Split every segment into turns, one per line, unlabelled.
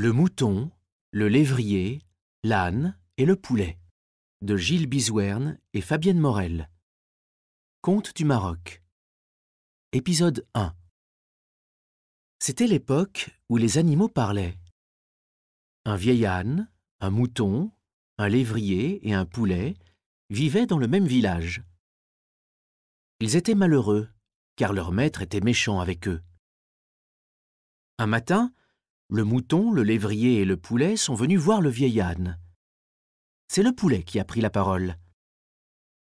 Le mouton, le lévrier, l'âne et le poulet de Gilles Bisouerne et Fabienne Morel. Conte du Maroc. Épisode 1. C'était l'époque où les animaux parlaient. Un vieil âne, un mouton, un lévrier et un poulet vivaient dans le même village. Ils étaient malheureux, car leur maître était méchant avec eux. Un matin, le mouton, le lévrier et le poulet sont venus voir le vieil âne. C'est le poulet qui a pris la parole.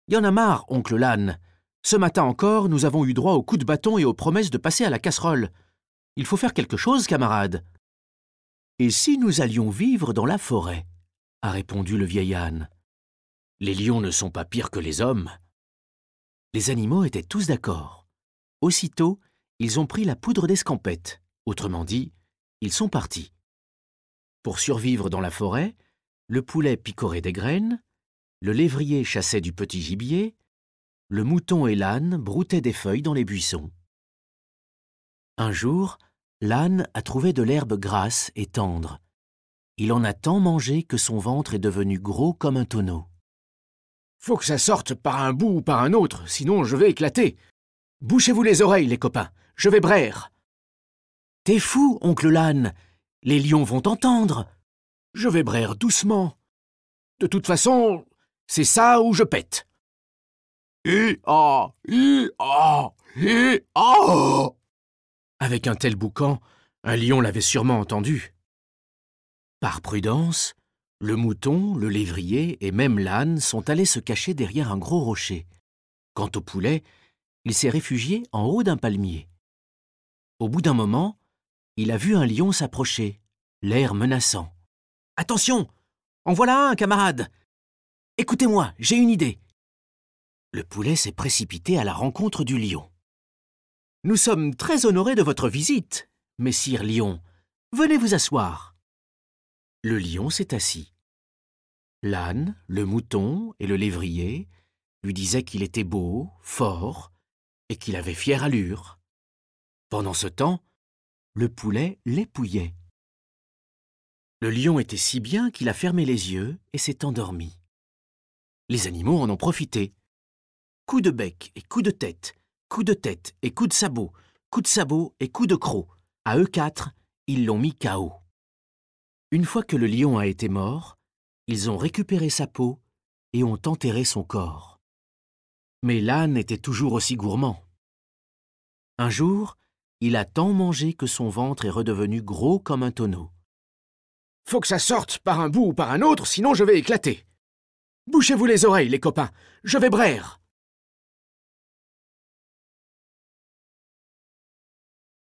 Y en a marre, oncle l'âne. Ce matin encore, nous avons eu droit au coups de bâton et aux promesses de passer à la casserole. Il faut faire quelque chose, camarade. »« Et si nous allions vivre dans la forêt a répondu le vieil âne. Les lions ne sont pas pires que les hommes. Les animaux étaient tous d'accord. Aussitôt, ils ont pris la poudre d'escampette, autrement dit, ils sont partis. Pour survivre dans la forêt, le poulet picorait des graines, le lévrier chassait du petit gibier, le mouton et l'âne broutaient des feuilles dans les buissons. Un jour, l'âne a trouvé de l'herbe grasse et tendre. Il en a tant mangé que son ventre est devenu gros comme un tonneau. Faut que ça sorte par un bout ou par un autre, sinon je vais éclater. Bouchez-vous les oreilles, les copains, je vais braire. T'es fou, oncle l'âne. Les lions vont t'entendre. Je vais braire doucement. De toute façon, c'est ça où je pète. Avec un tel boucan, un lion l'avait sûrement entendu. Par prudence, le mouton, le lévrier et même l'âne sont allés se cacher derrière un gros rocher. Quant au poulet, il s'est réfugié en haut d'un palmier. Au bout d'un moment, il a vu un lion s'approcher, l'air menaçant. Attention En voilà un, camarade Écoutez-moi, j'ai une idée. Le poulet s'est précipité à la rencontre du lion. Nous sommes très honorés de votre visite, messire lion. Venez vous asseoir. Le lion s'est assis. L'âne, le mouton et le lévrier lui disaient qu'il était beau, fort, et qu'il avait fière allure. Pendant ce temps, le poulet l'épouillait. Le lion était si bien qu'il a fermé les yeux et s'est endormi. Les animaux en ont profité. Coup de bec et coup de tête, coup de tête et coup de sabot, coup de sabot et coup de croc. À eux quatre, ils l'ont mis KO. Une fois que le lion a été mort, ils ont récupéré sa peau et ont enterré son corps. Mais l'âne était toujours aussi gourmand. Un jour, il a tant mangé que son ventre est redevenu gros comme un tonneau. Faut que ça sorte par un bout ou par un autre, sinon je vais éclater. Bouchez-vous les oreilles, les copains. Je vais braire.